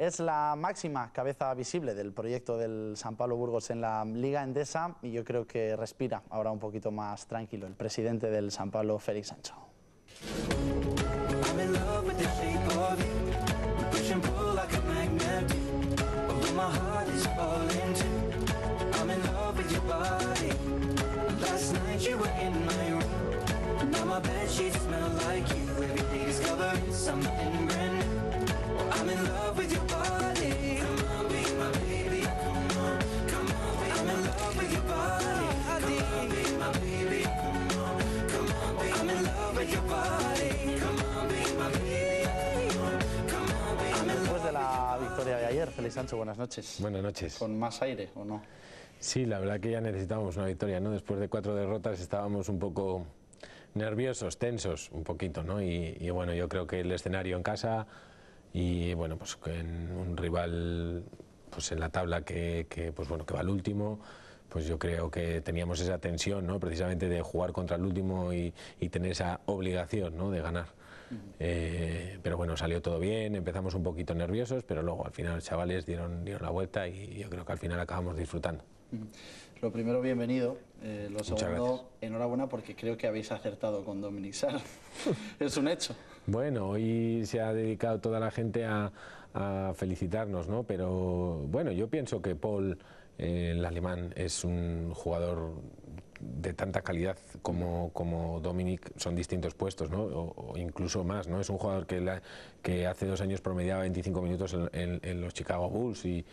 Es la máxima cabeza visible del proyecto del San Pablo Burgos en la Liga Endesa y yo creo que respira ahora un poquito más tranquilo el presidente del San Pablo, Félix Sancho. buenas noches. Buenas noches. ¿Con más aire o no? Sí, la verdad que ya necesitábamos una victoria, ¿no? Después de cuatro derrotas estábamos un poco nerviosos, tensos, un poquito, ¿no? Y, bueno, yo creo que el escenario en casa y bueno, pues un rival pues en la tabla que, que pues bueno, que va al último, pues yo creo que teníamos esa tensión, ¿no? precisamente de jugar contra el último y, tener esa obligación ¿no? de ganar. Eh, pero bueno, salió todo bien, empezamos un poquito nerviosos, pero luego al final los chavales dieron, dieron la vuelta y yo creo que al final acabamos disfrutando. Lo primero, bienvenido. Eh, lo segundo, enhorabuena porque creo que habéis acertado con Dominic es un hecho. Bueno, hoy se ha dedicado toda la gente a, a felicitarnos, ¿no? Pero bueno, yo pienso que Paul el alemán es un jugador de tanta calidad como, como Dominic son distintos puestos, ¿no? o, incluso más. ¿no? Es un jugador que, que hace dos años promediaba 25 minutos en, los Chicago Bulls y,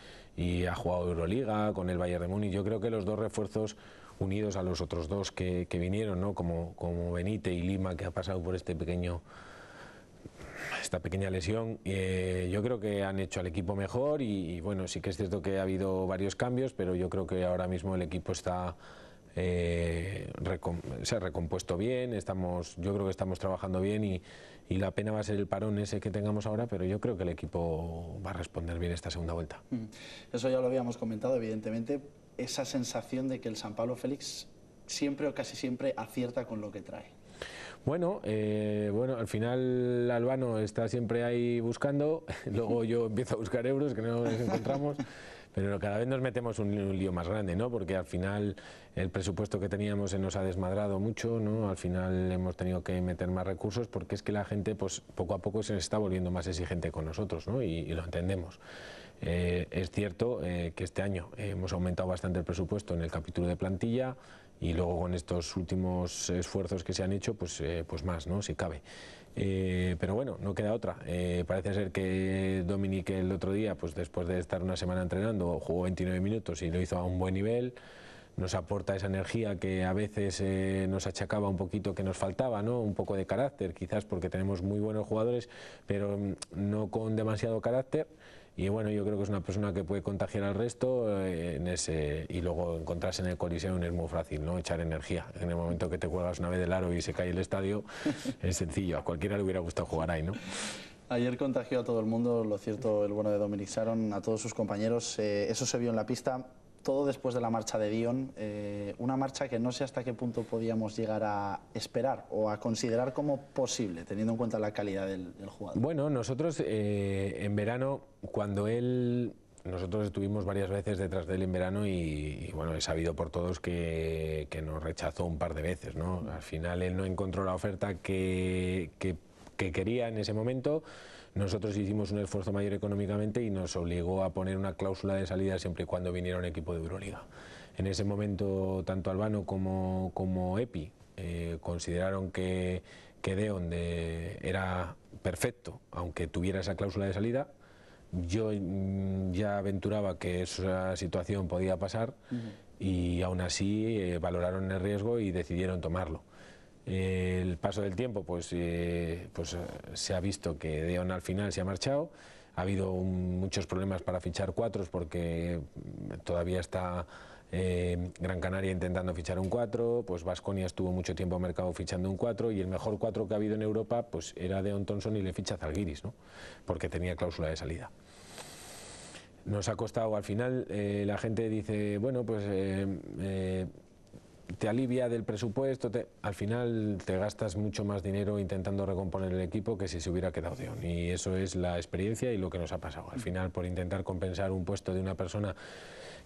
ha jugado Euroliga con el Bayern de Múnich. Yo creo que los dos refuerzos unidos a los otros dos que, vinieron, ¿no? como, Benítez y Lima, que ha pasado por este pequeño esta pequeña lesión. Eh, yo creo que han hecho al equipo mejor y, bueno, sí que es cierto que ha habido varios cambios, pero yo creo que ahora mismo el equipo está... Eh, se ha recompuesto bien, estamos, yo creo que estamos trabajando bien y, la pena va a ser el parón ese que tengamos ahora, pero yo creo que el equipo va a responder bien esta segunda vuelta. Mm. Eso ya lo habíamos comentado, evidentemente, esa sensación de que el San Pablo Félix siempre o casi siempre acierta con lo que trae. Bueno, eh, bueno, al final Albano está siempre ahí buscando, luego yo empiezo a buscar euros que no los encontramos. pero cada vez nos metemos un, lío más grande, ¿no? Porque al final el presupuesto que teníamos se nos ha desmadrado mucho, ¿no? Al final hemos tenido que meter más recursos porque es que la gente, pues poco a poco se está volviendo más exigente con nosotros, ¿no? Y, lo entendemos. Eh, es cierto eh, que este año hemos aumentado bastante el presupuesto en el capítulo de plantilla, y luego con estos últimos esfuerzos que se han hecho, pues, eh, pues más, ¿no? si cabe. Eh, pero bueno, no queda otra. Eh, parece ser que Dominique el otro día, pues después de estar una semana entrenando, jugó 29 minutos y lo hizo a un buen nivel. Nos aporta esa energía que a veces nos achacaba un poquito que nos faltaba, ¿no? un poco de carácter, quizás porque tenemos muy buenos jugadores, pero no con demasiado carácter y bueno, yo creo que es una persona que puede contagiar al resto eh, y luego encontrarse en el no es muy fácil, ¿no? Echar energía. En el momento que te cuelgas una vez del aro y se cae el estadio, es sencillo, a cualquiera le hubiera gustado jugar ahí, ¿no? Ayer contagió a todo el mundo, lo cierto, el bueno de Dominic Sharon, a todos sus compañeros. Eh, eso se vio en la pista todo después de la marcha de Dion, eh, una marcha que no sé hasta qué punto podíamos llegar a esperar o a considerar como posible, teniendo en cuenta la calidad del, jugador. Bueno, nosotros eh, en verano, cuando él... Nosotros estuvimos varias veces detrás de él en verano y, bueno, he sabido por todos que, que, nos rechazó un par de veces, ¿no? Al final él no encontró la oferta que, que, que quería en ese momento, nosotros hicimos un esfuerzo mayor económicamente y nos obligó a poner una cláusula de salida siempre y cuando viniera un equipo de Euroliga. En ese momento, tanto Albano como, como Epi eh, consideraron que, que Deon era perfecto, aunque tuviera esa cláusula de salida, yo mm, ya aventuraba que esa situación podía pasar y aún así eh, valoraron el riesgo y decidieron tomarlo el paso del tiempo pues, eh, pues eh, se ha visto que Deon al final se ha marchado, ha habido muchos problemas para fichar cuatros porque mm, todavía está eh, Gran Canaria intentando fichar un cuatro. pues Vasconia estuvo mucho tiempo en mercado fichando un cuatro. y el mejor cuatro que ha habido en Europa pues era Deon Thompson y le ficha Zalgiris, ¿no? porque tenía cláusula de salida. Nos ha costado, al final la gente dice, bueno, pues te alivia del presupuesto, te, al final te gastas mucho más dinero intentando recomponer el equipo que si se hubiera quedado Y eso es la experiencia y lo que nos ha pasado. Al final, por intentar compensar un puesto de una persona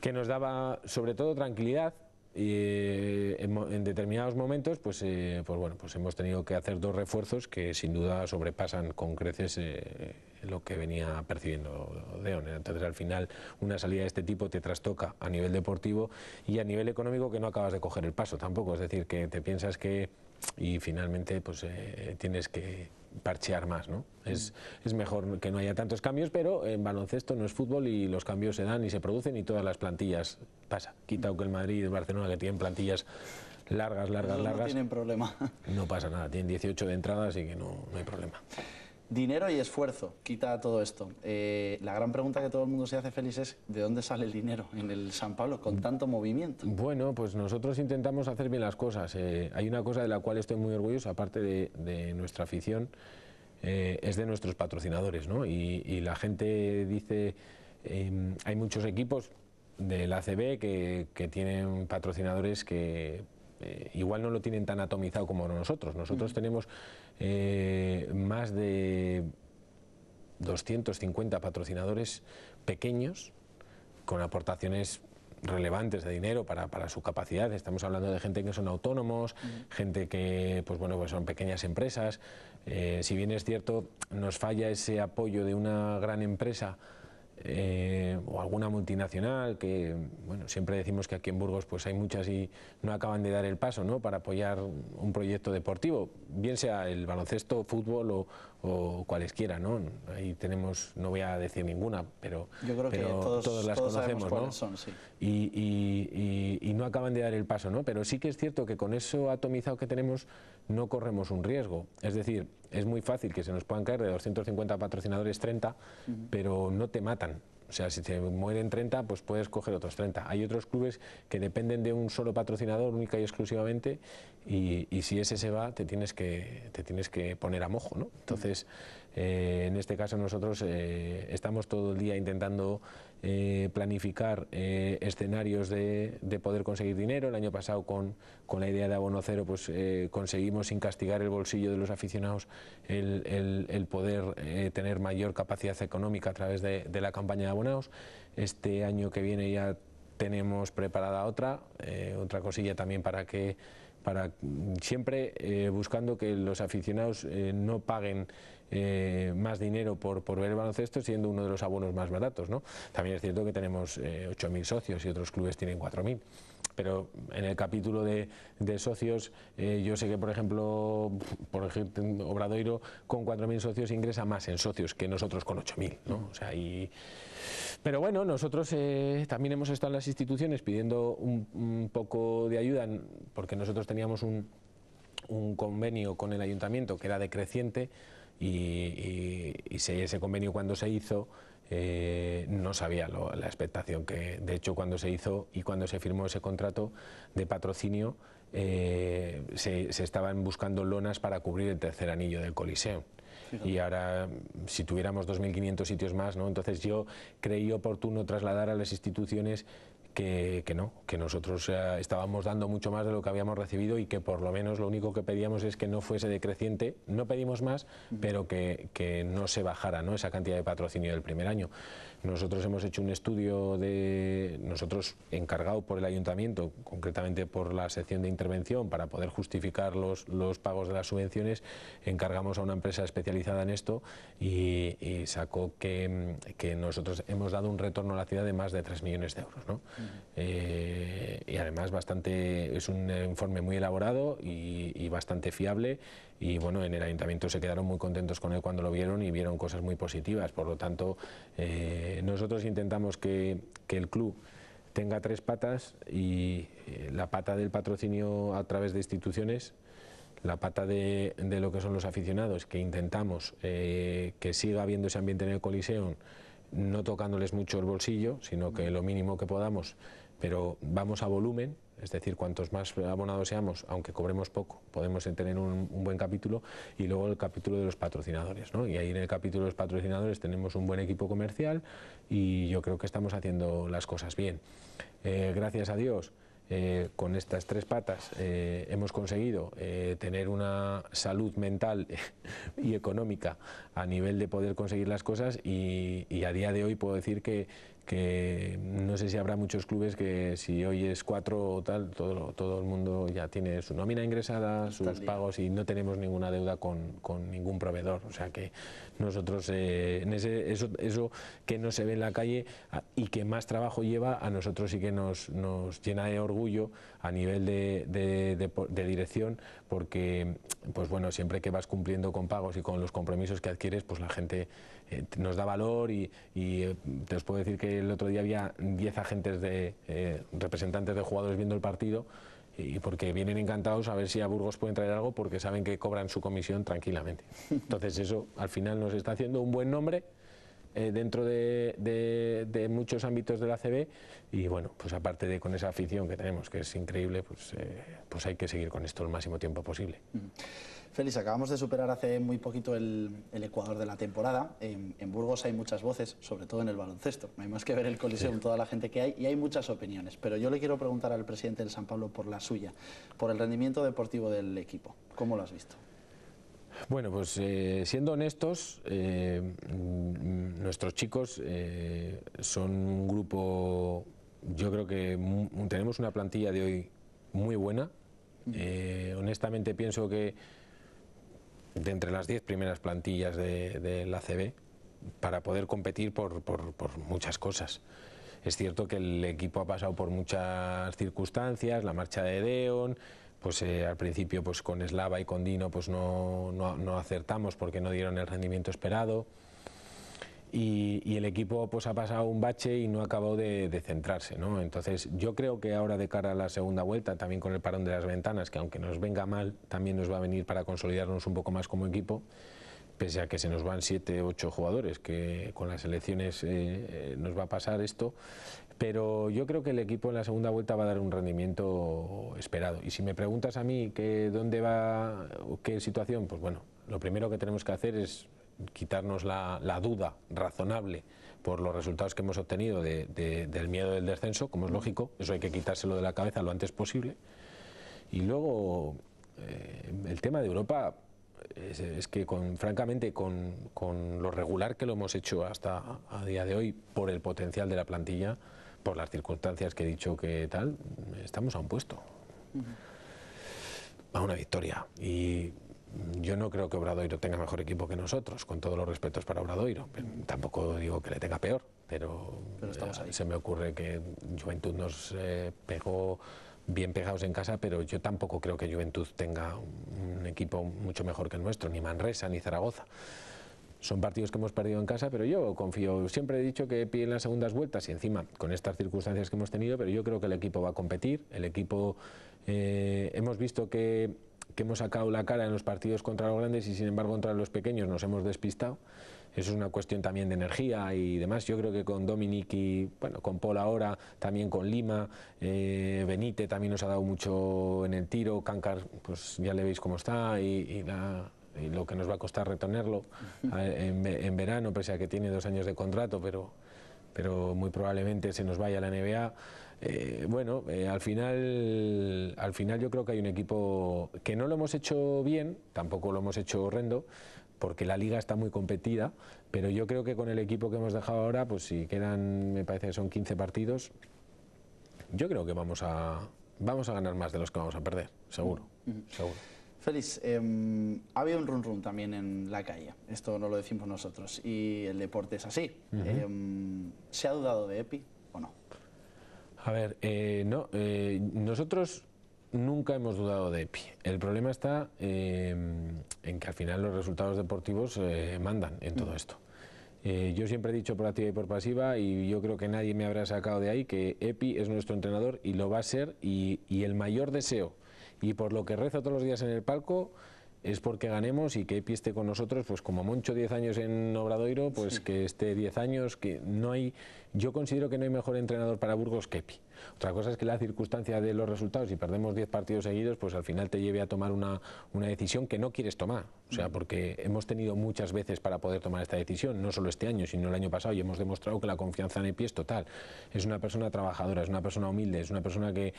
que nos daba sobre todo tranquilidad, y eh, en, determinados momentos pues, eh, pues bueno pues hemos tenido que hacer dos refuerzos que sin duda sobrepasan con creces eh, lo que venía percibiendo Deon. ¿eh? Entonces, al final, una salida de este tipo te trastoca a nivel deportivo y a nivel económico que no acabas de coger el paso tampoco. Es decir, que te piensas que y finalmente pues eh, tienes que parchear más, ¿no? Mm. Es, mejor que no haya tantos cambios, pero en baloncesto no es fútbol y los cambios se dan y se producen y todas las plantillas pasa. Quitado que el Madrid y el Barcelona que tienen plantillas largas, largas, largas. No tienen problema. No pasa nada, tienen 18 de entrada, así que no, no hay problema. Dinero y esfuerzo, quita todo esto. Eh, la gran pregunta que todo el mundo se hace feliz es, ¿de dónde sale el dinero en el San Pablo con tanto movimiento? Bueno, pues nosotros intentamos hacer bien las cosas. Eh, hay una cosa de la cual estoy muy orgulloso, aparte de, nuestra afición, eh, es de nuestros patrocinadores, ¿no? Y, la gente dice, em, hay muchos equipos del ACB que, que tienen patrocinadores que eh, igual no lo tienen tan atomizado como nosotros. Nosotros mm. tenemos eh, más de 250 patrocinadores pequeños con aportaciones relevantes de dinero para, su capacidad. Estamos hablando de gente que son autónomos, mm. gente que pues bueno, pues son pequeñas empresas. Eh, si bien es cierto, nos falla ese apoyo de una gran empresa eh, o alguna multinacional que, bueno, siempre decimos que aquí en Burgos pues hay muchas y no acaban de dar el paso, ¿no?, para apoyar un proyecto deportivo, bien sea el baloncesto, fútbol o, o cualesquiera, ¿no? Ahí tenemos, no voy a decir ninguna, pero, Yo creo que todos, todas las conocemos, ¿no? y, y, no acaban de dar el paso, ¿no? Pero sí que es cierto que con eso atomizado que tenemos no corremos un riesgo. Es decir, es muy fácil que se nos puedan caer de 250 patrocinadores 30, pero no te matan. O sea, si te mueren 30, pues puedes coger otros 30. Hay otros clubes que dependen de un solo patrocinador, única y exclusivamente, y, si ese se va, te tienes que, te tienes que poner a mojo, Entonces, eh, en este caso nosotros eh, estamos todo el día intentando eh, planificar eh, escenarios de, poder conseguir dinero. El año pasado con, la idea de abono cero pues eh, conseguimos sin castigar el bolsillo de los aficionados el, poder tener mayor capacidad económica a través de, de, la campaña de abonados. Este año que viene ya tenemos preparada otra, otra cosilla también para que para mm, siempre eh, buscando que los aficionados eh, no paguen eh, más dinero por, por ver el baloncesto, siendo uno de los abonos más baratos. ¿no? También es cierto que tenemos 8.000 socios y otros clubes tienen 4.000. Pero en el capítulo de, socios, yo sé que, por ejemplo, por ejemplo Obradoiro con 4.000 socios ingresa más en socios que nosotros con 8.000. ¿no? O sea, y... Pero bueno, nosotros eh, también hemos estado en las instituciones pidiendo un, poco de ayuda, porque nosotros teníamos un, convenio con el ayuntamiento que era decreciente y, ese convenio cuando se hizo eh, no sabía la expectación que, de hecho, cuando se hizo y cuando se firmó ese contrato de patrocinio, eh, se, estaban buscando lonas para cubrir el tercer anillo del Coliseo. Y ahora, si tuviéramos 2.500 sitios más, ¿no? entonces yo creí oportuno trasladar a las instituciones que, no, que nosotros eh, estábamos dando mucho más de lo que habíamos recibido y que por lo menos lo único que pedíamos es que no fuese decreciente, no pedimos más, pero que, no se bajara ¿no? esa cantidad de patrocinio del primer año. Nosotros hemos hecho un estudio de, nosotros encargado por el ayuntamiento, concretamente por la sección de intervención, para poder justificar los, los pagos de las subvenciones, encargamos a una empresa especializada en esto y, sacó que, nosotros hemos dado un retorno a la ciudad de más de 3 millones de euros. ¿no? Eh, y además bastante es un informe muy elaborado y, bastante fiable y bueno en el ayuntamiento se quedaron muy contentos con él cuando lo vieron y vieron cosas muy positivas por lo tanto eh, nosotros intentamos que, el club tenga tres patas y eh, la pata del patrocinio a través de instituciones la pata de, de lo que son los aficionados que intentamos que siga habiendo ese ambiente en el Coliseum no tocándoles mucho el bolsillo, sino que lo mínimo que podamos, pero vamos a volumen, es decir, cuantos más abonados seamos, aunque cobremos poco, podemos tener un, buen capítulo, y luego el capítulo de los patrocinadores, ¿no? Y ahí en el capítulo de los patrocinadores tenemos un buen equipo comercial y yo creo que estamos haciendo las cosas bien. Eh, gracias a Dios, eh, con estas tres patas eh, hemos conseguido eh, tener una salud mental y económica a nivel de poder conseguir las cosas y a día de hoy puedo decir que que no sé si habrá muchos clubes que si hoy es cuatro o tal, todo, todo el mundo ya tiene su nómina ingresada, sus pagos y no tenemos ninguna deuda con, ningún proveedor. O sea que nosotros, eh, eso, eso que no se ve en la calle ah, y que más trabajo lleva, a nosotros sí que nos, llena de orgullo a nivel de, de dirección porque, pues bueno, siempre que vas cumpliendo con pagos y con los compromisos que adquieres, pues la gente eh, nos da valor y, eh, te os puedo decir que el otro día había 10 agentes de eh, representantes de jugadores viendo el partido y porque vienen encantados a ver si a Burgos pueden traer algo porque saben que cobran su comisión tranquilamente. Entonces eso al final nos está haciendo un buen nombre eh, dentro de, muchos ámbitos de la CB y bueno, pues aparte de con esa afición que tenemos, que es increíble, pues, eh, pues hay que seguir con esto el máximo tiempo posible. Félix, acabamos de superar hace muy poquito el, Ecuador de la temporada. En, Burgos hay muchas voces, sobre todo en el baloncesto. No hay más que ver el coliseo con toda la gente que hay, y hay muchas opiniones. Pero yo le quiero preguntar al presidente del San Pablo por la suya, por el rendimiento deportivo del equipo. ¿Cómo lo has visto? Bueno, pues eh, siendo honestos, eh, nuestros chicos eh, son un grupo, yo creo que tenemos una plantilla de hoy muy buena. honestamente pienso que de entre las 10 primeras plantillas de, la CB para poder competir por, por muchas cosas. Es cierto que el equipo ha pasado por muchas circunstancias, la marcha de Deon, pues eh, al principio pues con Slava y con Dino pues no, acertamos porque no dieron el rendimiento esperado y, el equipo pues ha pasado un bache y no acabó de, centrarse. ¿no? Entonces yo creo que ahora de cara a la segunda vuelta, también con el parón de las ventanas, que aunque nos venga mal, también nos va a venir para consolidarnos un poco más como equipo, pese a que se nos van 7, 8 jugadores, que con las elecciones eh, eh, nos va a pasar esto, pero yo creo que el equipo en la segunda vuelta va a dar un rendimiento esperado. Y si me preguntas a mí que dónde va, qué situación, pues bueno, lo primero que tenemos que hacer es quitarnos la, duda razonable por los resultados que hemos obtenido del miedo del descenso, como es lógico, eso hay que quitárselo de la cabeza lo antes posible. Y luego, eh, el tema de Europa es, que con, francamente con, lo regular que lo hemos hecho hasta a día de hoy por el potencial de la plantilla, por las circunstancias que he dicho que tal, estamos a un puesto, a una victoria. Y yo no creo que Obradoiro tenga mejor equipo que nosotros, con todos los respetos para Obradoiro. Tampoco digo que le tenga peor, pero, eh, se me ocurre que Juventud nos eh, pegó bien pegados en casa, pero yo tampoco creo que Juventud tenga un equipo mucho mejor que el nuestro, ni Manresa, ni Zaragoza. Son partidos que hemos perdido en casa, pero yo confío, siempre he dicho que piden las segundas vueltas y encima con estas circunstancias que hemos tenido, pero yo creo que el equipo va a competir, el equipo eh, hemos visto que hemos sacado la cara en los partidos contra los grandes y sin embargo contra los pequeños nos hemos despistado. Eso es una cuestión también de energía y demás. Yo creo que con Dominic y bueno, con Paul ahora, también con Lima, eh, Benite también nos ha dado mucho en el tiro, Cancar, pues ya le veis cómo está y, lo que nos va a costar retenerlo en, verano, pese a que tiene dos años de contrato, pero, pero muy probablemente se nos vaya a la NBA. Eh, bueno, eh, al, final, al final yo creo que hay un equipo que no lo hemos hecho bien, tampoco lo hemos hecho horrendo, porque la liga está muy competida, pero yo creo que con el equipo que hemos dejado ahora, pues si quedan, me parece que son 15 partidos, yo creo que vamos a, vamos a ganar más de los que vamos a perder, seguro, feliz mm, mm. Félix, em, ha habido un run run también en la calle, esto no lo decimos nosotros, y el deporte es así. Em, ¿Se ha dudado de EPI o no? A ver, eh, no, eh, nosotros nunca hemos dudado de EPI. El problema está eh, en que al final los resultados deportivos eh, mandan en todo mm. esto. Eh, yo siempre he dicho por activa y por pasiva, y yo creo que nadie me habrá sacado de ahí, que EPI es nuestro entrenador y lo va a ser, y, y el mayor deseo, y por lo que rezo todos los días en el palco, es porque ganemos y que EPI esté con nosotros, pues como Moncho 10 años en Obradoiro, pues que esté 10 años, que no hay, yo considero que no hay mejor entrenador para Burgos que EPI. Otra cosa es que la circunstancia de los resultados, si perdemos 10 partidos seguidos, pues al final te lleve a tomar una, decisión que no quieres tomar, o sea, mm. porque hemos tenido muchas veces para poder tomar esta decisión, no solo este año, sino el año pasado, y hemos demostrado que la confianza en EPI es total. Es una persona trabajadora, es una persona humilde, es una persona que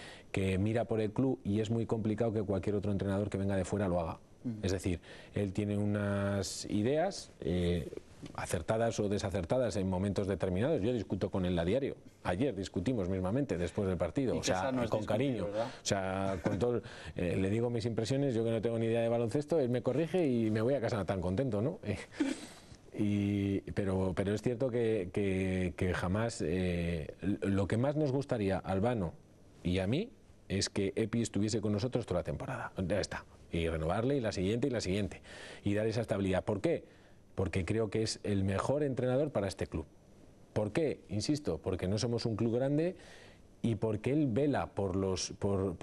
mira por el club y es muy complicado que cualquier otro entrenador que venga de fuera lo haga. Es decir, él tiene unas ideas eh, acertadas o desacertadas en momentos determinados. Yo discuto con él a diario. Ayer discutimos mismamente después del partido, o sea, con cariño. O sea, con le digo mis impresiones, yo que no tengo ni idea de baloncesto, él me corrige y me voy a casa tan contento, ¿no? pero, pero es cierto que, jamás, eh, lo que más nos gustaría a Albano y a mí es que Epi estuviese con nosotros toda la temporada. Ya está, y renovarle y la siguiente y la siguiente y dar esa estabilidad. ¿Por qué? Porque creo que es el mejor entrenador para este club. ¿Por qué? Insisto, porque no somos un club grande y porque él vela por, los, por,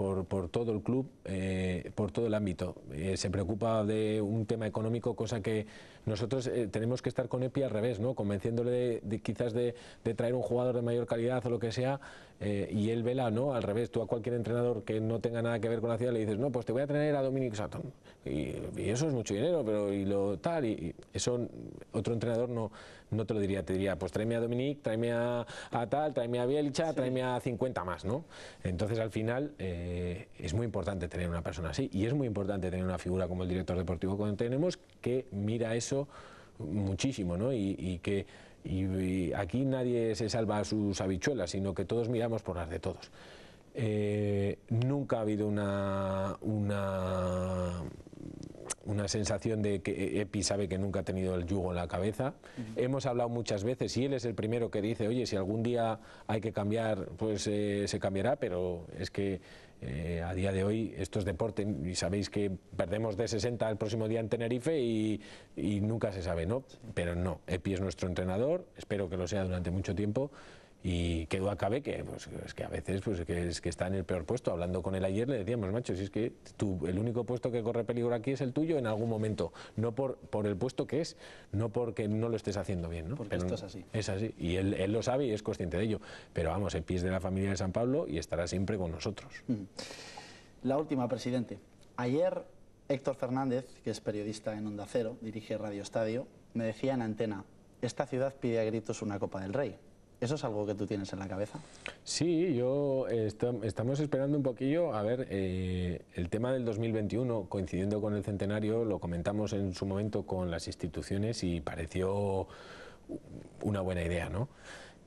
todo el club, eh, por todo el ámbito. Eh, se preocupa de un tema económico, cosa que nosotros eh, tenemos que estar con EPI al revés, ¿no? convenciéndole quizás de, traer un jugador de mayor calidad o lo que sea, y él vela no al revés. Tú a cualquier entrenador que no tenga nada que ver con la ciudad le dices, no, pues te voy a traer a Dominic Sutton. Y, eso es mucho dinero, pero y lo tal, y eso otro entrenador no no te lo diría, te diría, pues tráeme a Dominique, tráeme a, tal, tráeme a Bielcha, tráeme a 50 más, ¿no? Entonces al final eh, es muy importante tener una persona así y es muy importante tener una figura como el director deportivo que tenemos que mira eso muchísimo, ¿no? y, que aquí nadie se salva a sus habichuelas, sino que todos miramos por las de todos. Eh, nunca ha habido una, una una sensación de que Epi sabe que nunca ha tenido el yugo en la cabeza. Hemos hablado muchas veces y él es el primero que dice, oye, si algún día hay que cambiar, pues eh, se cambiará, pero es que eh, a día de hoy esto es deporte y sabéis que perdemos de 60 el próximo día en Tenerife y, nunca se sabe, ¿no? Pero no, Epi es nuestro entrenador, espero que lo sea durante mucho tiempo y qué duda cabe que, pues, es que a veces pues, es que está en el peor puesto. Hablando con él ayer le decíamos, macho, si es que tú, el único puesto que corre peligro aquí es el tuyo en algún momento. No por, por el puesto que es, no porque no lo estés haciendo bien. ¿no? Porque esto es así. Es así. Y él, él, lo sabe y es consciente de ello. Pero vamos, el pie es de la familia de San Pablo y estará siempre con nosotros. Mm. La última, presidente. Ayer Héctor Fernández, que es periodista en Onda Cero, dirige Radio Estadio, me decía en antena, esta ciudad pide a gritos una Copa del Rey. ¿Eso es algo que tú tienes en la cabeza? Sí, yo estamos esperando un poquillo, a ver, eh, el tema del 2021, coincidiendo con el centenario, lo comentamos en su momento con las instituciones y pareció una buena idea, ¿no?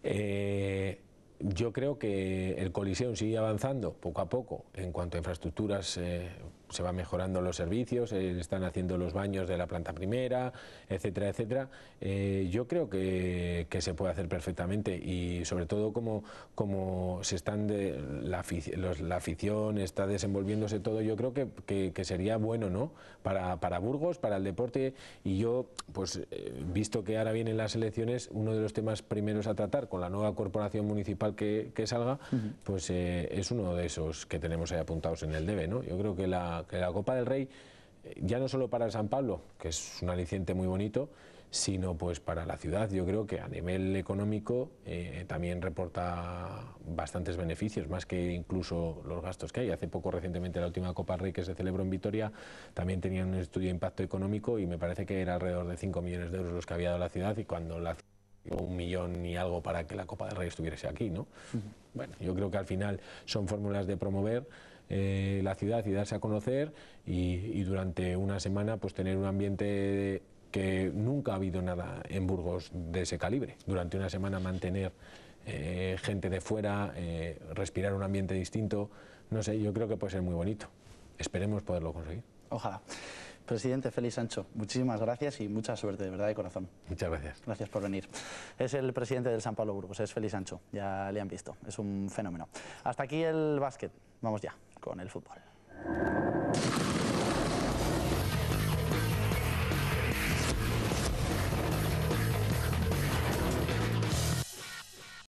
Eh, yo creo que el coliseo sigue avanzando poco a poco en cuanto a infraestructuras eh, se van mejorando los servicios, eh, están haciendo los baños de la planta primera, etcétera, etcétera. Eh, yo creo que, se puede hacer perfectamente y sobre todo como, como se están de, la, afición está desenvolviéndose todo, yo creo que, sería bueno ¿no? Para, para, Burgos, para el deporte y yo, pues eh, visto que ahora vienen las elecciones, uno de los temas primeros a tratar con la nueva corporación municipal que, salga, pues es uno de esos que tenemos ahí apuntados en el debe. ¿no? Yo creo que la, la, que la Copa del Rey, eh, ya no solo para el San Pablo, que es un aliciente muy bonito, sino pues para la ciudad. Yo creo que a nivel económico eh, también reporta bastantes beneficios, más que incluso los gastos que hay. Hace poco, recientemente, la última Copa del Rey que se celebró en Vitoria, también tenía un estudio de impacto económico y me parece que era alrededor de 5 millones de euros los que había dado la ciudad y cuando la un millón y algo para que la Copa del Rey estuviese aquí, ¿no? Bueno, yo creo que al final son fórmulas de promover eh, la ciudad y darse a conocer y, durante una semana pues tener un ambiente que nunca ha habido nada en Burgos de ese calibre. Durante una semana mantener eh, gente de fuera, eh, respirar un ambiente distinto, no sé, yo creo que puede ser muy bonito. Esperemos poderlo conseguir. Ojalá. Presidente Félix Sancho, muchísimas gracias y mucha suerte, de verdad, de corazón. Muchas gracias. Gracias por venir. Es el presidente del San Pablo Burgos, es Félix Ancho ya le han visto, es un fenómeno. Hasta aquí el básquet, vamos ya con el fútbol.